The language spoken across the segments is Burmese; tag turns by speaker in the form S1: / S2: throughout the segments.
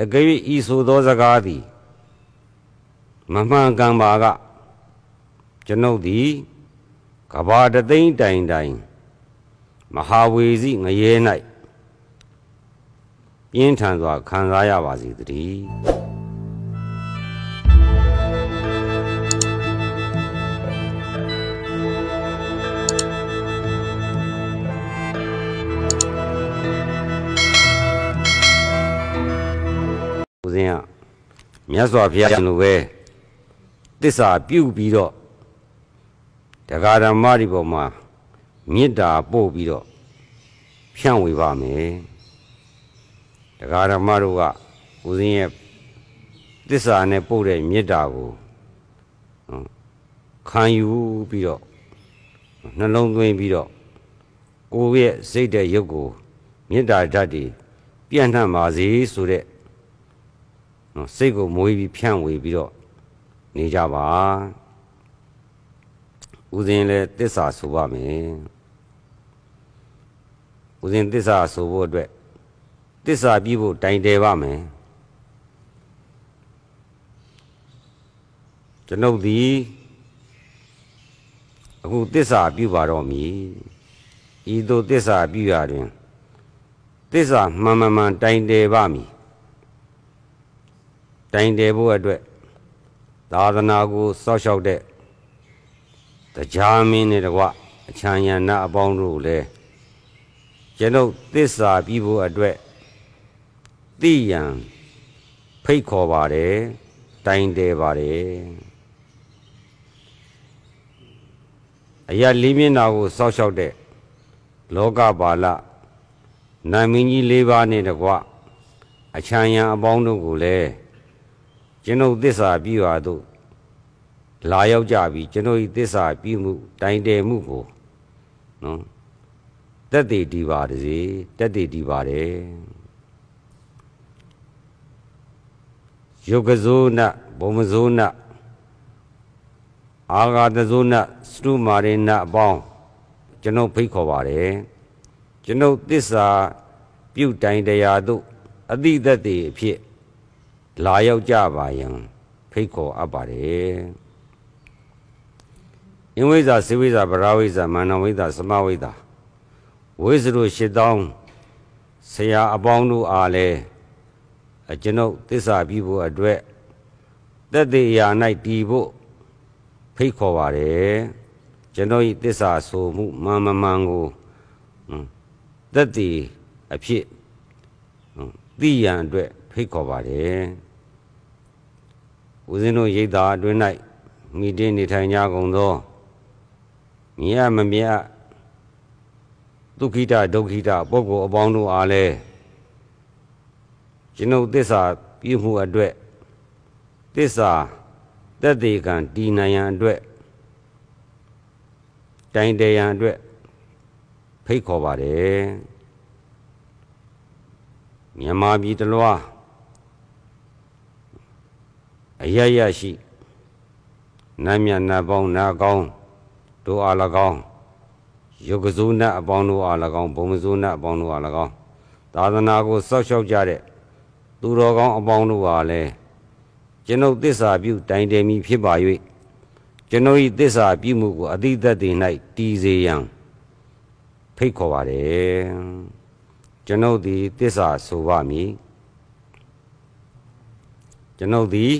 S1: အကြွေဤဆိုသောစကားသည်မမှန်ကန်ပါက ကျွန်ုပ်သည်ကဘာတသိမ့်တိုင်တိုင်မဟာဝေစီငရဲ၌ပြင်းထန်စွာခံစားရပါစေတည်းမြတ်စွာဘုရားရှင်လိုပဲသစ္စာပြုပြီးတော့တရားဓမ္မဒီပေါ်မှာမေတ္တာပို့ပြီးတော့ဖြန့်ဝေပါမယ်တရားဓမ္မတို့ကဦးဇင်းရဲ့သစ္စာနဲ့ပို့တဲ့မေတ္တာကိုခံယူပြီးတော့နှလုံးသွင်းပြီးတော့ကိုယ့်ရဲ့စိတ်တဲ့ရုပ်ကိုမေတ္တာဓာတ်တွေပြန့်နှံ့ပါစေဆိုတဲ့နော်စိတ်ကိုမွေးပြီးဖြန့်ဝေပြီးတော့နေကြပါဥစဉ်လဲတစ္ဆာဆိုပါမယ်ဥစဉ်တစ္ဆာဆိုဖို့အတွက်တစ္ဆာပြဖို့တိုင်တယ်ပါမယ်ကျွန်ုပ်သည်အခုတစ္ဆာပြုပါတော့မည်ဤသို့တစ္ဆာပြုရတွင်တစ္ဆာမှန်မှန်မှန်တိုင်တယ်ပါမည်တိုင်တယ်ဖို့အတွက်သာသနာကိုစောက်ရှောက်တဲ့တရားမင်းနဲ့တကွအချမ်းရဏအပေါင်းတို့လည်းကျွန်ုပ်သစ္စာပြီးဖို့အတွက်သိရန်ဖိတ်ခေါ်ပါတယ်တိုင်တယ်ပါတယ်အရာလေးမျက်နာကိုစောက်ရှောက်တဲ့လောကပါလနာမင်းကြီး၄ပါးနဲ့တကွအချမ်းရန်အပေါင်းတို့ကိုလည်းကျွန်ုပ်သစ္စာပြုရာသို့လာရောက်ကြပြီကျွန်ုပ်ဤသစ္စာပြုမှု တိုင်တယ်မှုကိုနော်တက်တည်ဒီပါစေတက်တည်ဒီပါတယ်ယုတ်ကဇိုးနဘုံမဇိုးနအာဂါတဇိုးနစတုမာရိနအပေါင်းကျွန်ုပ်ဖိတ်ခေါ်ပါတယ်ကျွန်ုပ်သစ္စာ ပြုတိုင်တရားတို့အတိသက်တည်အဖြစ်လာရောက်ကြပါယံဖိတ်ခေါ်အပ်ပါတယ်။အင်ဝိဇ္ဇာစိဝိဇ္ဇာဗရာဝိဇ္ဇာမန္နဝိဇ္ဇာသမဝိဇ္ဇာဝိဇ္ဇရု၈တောင်းဆရာအပေါင်းတို့အားလည်းအကျွန်ုပ်သစ္စာပြုဖို့အတွက်တက်တဲ့အရာ၌တည်ဖို့ဖိတ်ခေါ်ပါတယ်။ကျွန်ုပ်၏သစ္စာဆိုမှုမှန်မှန်ကိုတက်တည်အဖြစ်သိရန်အတွက်ဖိတ်ခေါ်ပါတယ်။ဦးဇင်းတို့ရိတ်တာအတွင်း၌မိတင်းနေထိုင်ကြကုန်သောမြတ်မမြတ်ဒုက္ခိတဒုက္ခိတပုဂ္ဂိုလ်အပေါင်းတို့အားလည်းကျွန်ုပ်သစ္စာပြုမှုအတွက်သစ္စာတက်သေးကံတည်နိုင်ရန်အတွက်တိုင်တရန်အတွက်ဖိတ်ခေါ်ပါတယ်မြန်မာပြည်တလွားအရရရှိနာမြနာပေါင်းနာကောင်းတို့အား၎င်းယုတ်ကဇုဏအပေါင်းတို့အား၎င်းဘုံဇုဏအပေါင်းတို့အား၎င်းသာသနာကိုစောက်ရှောက်ကြတဲ့သူတော်ကောင်းအပေါင်းတို့အားလည်းကျွန်ုပ်သစ္စာပြုတိုင်တယ်မိဖြစ်ပါ၍ကျွန်ုပ်၏သစ္စာပြုမှုကိုအတိတ်တည်၌တည်စေရန်ဖိတ်ခေါ်ပါတယ်ကျွန်ုပ်သည် သစ္စာဆိုပါမည်ကျွန်ုပ်သည်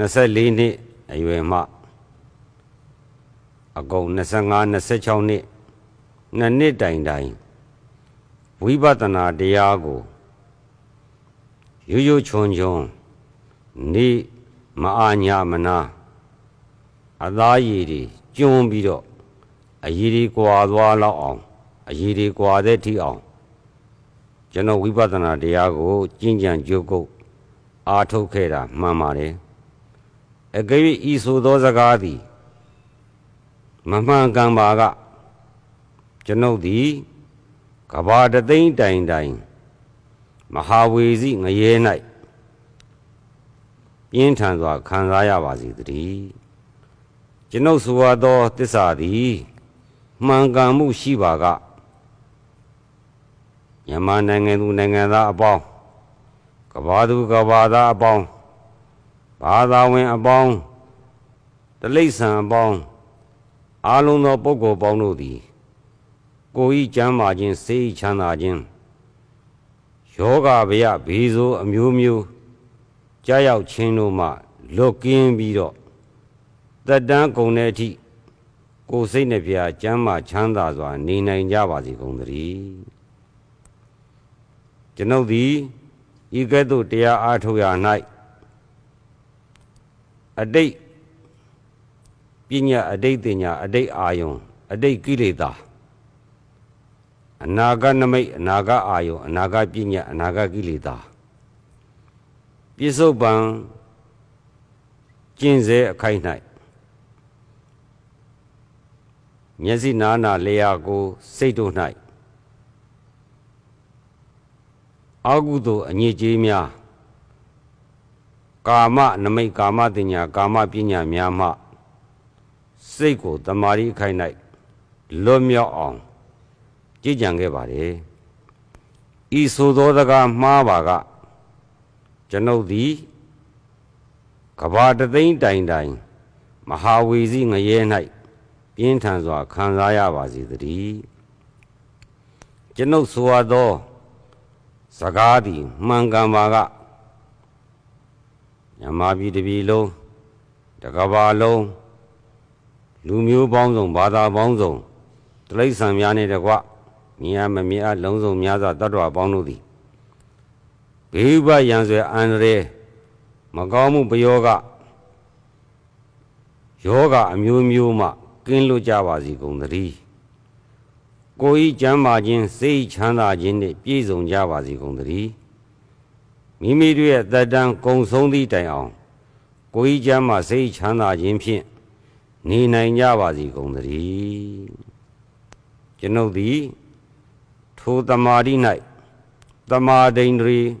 S1: 24နှစ်အရွယ်မှအကုန်25 26နှစ်နှစ်နှစ်တိုင်တိုင်ဝိပဿနာတရားကိုရွရွချွန်ချွန်နေမအားညာမနာ အသားရည်တွေကျွန်းပြီးတော့အရည်တွေကွာသွားလောက်အောင်အရည်တွေကွာတဲ့ထိအောင်ကျွန်တော်ဝိပဿနာတရားကိုကျင့်ကြံကြိုးကုပ်အားထုတ်ခဲ့တာ မှန်ပါတယ်အက၍ဤဆိုသောစကားသည်မမှန်ကန်ပါက ကျွန်ုပ်သည် ကဘာတသိမ့်တိုင်တိုင် မဟာဝေစီငရဲ၌ပြင်းထန်စွာခံစားရပါစေတည်းကျွန်ုပ်ဆိုသောတစ္ဆာသည်မှန်ကန်မှုရှိပါကမြန်မာနိုင်ငံသူနိုင်ငံသားအပေါင်းကဘာသူကဘာသားအပေါင်းဘာသာဝင်အပေါင်းတလိษံအပေါင်းအာလုံးသောပုဂ္ဂိုလ်ပေါင်းတို့သည် ကိုယ်ဤကျမ်းမာခြင်းစေဤချမ်းသာခြင်းယောဂဗျဘေဇိုအမျိုးမျိုးကြာရောက်ခြင်းတို့မှလွတ်ကင်းပြီးတော့တတန်းကုန်တဲ့အထိကိုယ်စိတ်နှပြကျမ်းမာချမ်းသာစွာနေနိုင်ကြပါစေကုန်သတည်းကျွန်ုပ်သည်ဤကဲ့သို့တရားအားထုတ်ရ၌အတိတ်ပညာအတိတ်တင်ညာအတိတ်အာယုံအတိတ်ကိလေသာအနာဂတ်နမိတ်အနာဂတ်အာယုံအနာဂတ်ပညာအနာဂတ်ကိလေသာပြစ္ဆုတ်ပံကျင့်စေအခိုက်၌မျက်စိနာနာလျာကိုစိတ်တို့၌အာဟုသောအညစ်အကြေးများကာမနမိတ်ကာမတင်ညာကာမပညာများမှစိတ်ကိုတမာရီခိုင်၌လွတ်မြောက်အောင်ကြည်ကြံခဲ့ပါလေဤဆိုသောစကားမှားပါကကျွန်ုပ်သည်ကဘာတသိန်းတိုင်တိုင် မဟာဝီစီငရဲ၌ပြင်းထန်စွာခံစားရပါစေတည်းကျွန်ုပ်ဆိုသောစကားသည်မှန်ကန်ပါကမြန်မာပြည်တစ်ပြည်လုံးတကဘာလုံးလူမျိုးပေါင်းစုံဘာသာပေါင်းစုံတိရစ္ဆာန်များနဲ့တကွမြင်ရမမြင်အလုံးစုံများစွာတ attva ပေါင်းတို့သည်ဘေးဥပရံဆွေအန္တရာယ်မကောင်းမှုပယောကယောဂအမျိုးမျိုးမှကင်းလွတ်ကြပါစေကုန်သတည်းကိုယ်ဤကျမ်းမာခြင်းစိတ်ချမ်းသာခြင်းနှင့်ပြည့်စုံကြပါစေကုန်သတည်း秘密队在咱公审的阵上，国家将马四抢拿进片，你人家还是公道的。今老弟，出他妈的内，他妈的里，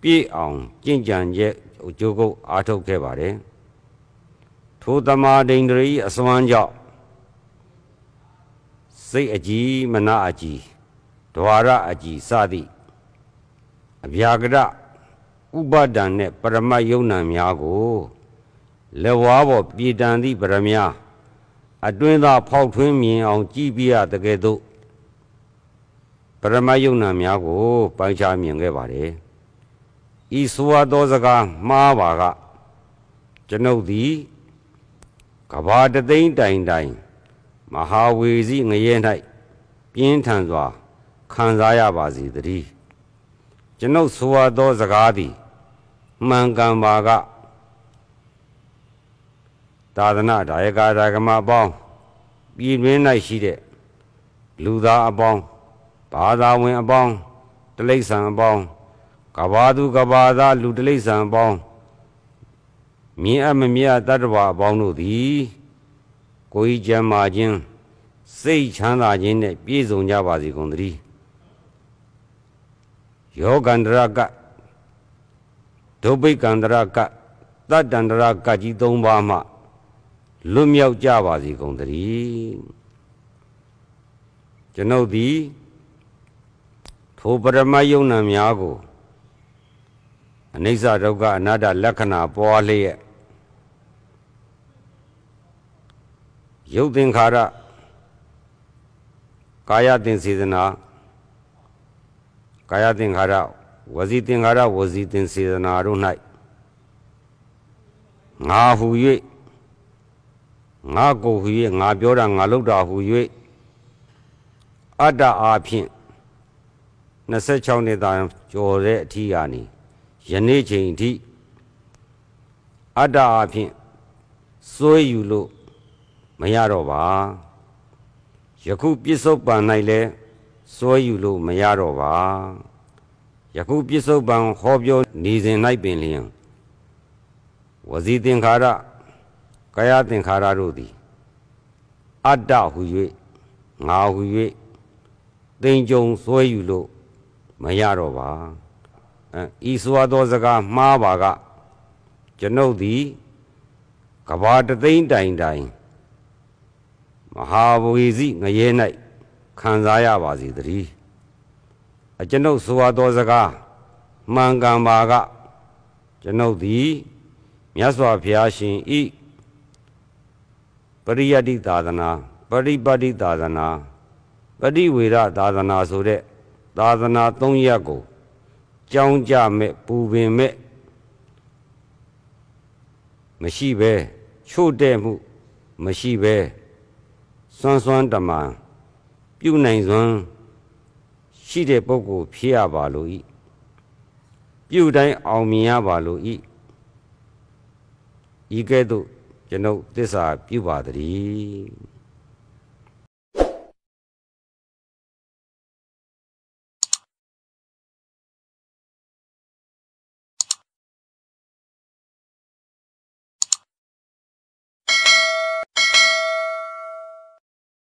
S1: 别昂见讲些就够阿丑开发的。出他妈的里也是万家，十几么那阿吉，多少阿吉啥的，别个这。ဥပါဒံနဲ့ပရမယုံနာများကိုလေဝါပေါ်ပြည်တန်သည့်ပရမယအတွင်းသာ ဖောက်ထွင်းမြင်အောင် ကြည်ပြရတကယ်သို့ပရမယုံနာများကိုပိုင်းခြားမြင်ခဲ့ပါတယ်ဤဆိုအပ်သောစကားမှားပါကကျွန်ုပ်သည်ကဘာတသိန်းတိုင်တိုင် မဟာဝေစီငရဲ၌ပြင်းထန်စွာခံစားရပါစေတည်းကျွန်ုပ်ဆိုအပ်သောစကားသည်မှန်ကန်ပါကသာသနာဒါယကာဒါကမအပေါင်းပြည်တွင်း၌ရှိတဲ့လူသားအပေါင်းဘာသာဝင် အပေါင်းတလိ္ဆန်အပေါင်းကဘာသူကဘာသားလူတလိ္ဆန်အပေါင်းမြင်အမမြတ်တတ္တဝါအပေါင်းတို့သည်ကိုယ်ကြံမာခြင်းစိတ်ချမ်းသာခြင်းနဲ့ပြည့်စုံကြပါစေကုန်သတည်းယောဂန္တရကဒုပိကန္တရကတတ္တန္တရကကြီး၃ပါးမှလွတ်မြောက်ကြပါစေကုန်သတည်းကျွန်ုပ်သည်ထိုပရမယုံနာများကိုအနိစ္စဒုက္ခအနတ္တလက္ခဏာပွားလျက်ရုပ်သင်္ခါရကာယသင်စေတနာကာယသင်္ခါရဝစီသင်္ဃာရဝစီသင်စေတနာတို့၌ငါဟူ၍ငါကိုဟူ၍ငါပြောတာငါလုပ်တာဟူ၍အတ္တအာဖြင့်26နှစ်သာကျော်တဲ့အထီးအာနီယနေ့ချိန်အထိအတ္တအာဖြင့်စွဲอยู่လို့မရတော့ပါယခုပြစ္ဆုတ်ပံ၌လဲစွဲอยู่လို့မရတော့ပါယခုပစ္စုပန်ဟောပြောနေစဉ်၌ပင်လျင်ဝစီသင်္ခါရကာယသင်္ခါရတို့သည် အတ္တဟု၍ငါဟု၍တင်ကြုံဆွဲอยู่လို့မရတော့ပါဤစွာသောစကားမှားပါကကျွန်ုပ်သည် ကဘာတသိမ့်တိုင်တိုင် မဟာဝေစီငရဲ၌ခံစားရပါစေတည်းအကျွန်ုပ်ဆိုအပ်သောစကားမှန်ကန်ပါကကျွန်ုပ်သည်မြတ်စွာဘုရားရှင်ဤပရိယတ္တိသာသနာပရိပတ္တိသာသနာပฏิဝေရသာသနာဆိုတဲ့သာသနာ၃ရပ်ကိုကြောင်းကြမဲ့ပူပင်မဲ့မရှိဘဲချို့တဲ့မှု မရှိဘဲစွန်းစွန်းတမန်ပြုနိုင်စွန်းရှိတဲ့ပုဂ္ဂိုလ်ဖြစ်ရပါလို့ဤပြုတိုင်းအောင်မြင်ရပါလို့ဤဤကဲ့သို့ကျွန်ုပ်သစ္စာပြုပါတည်း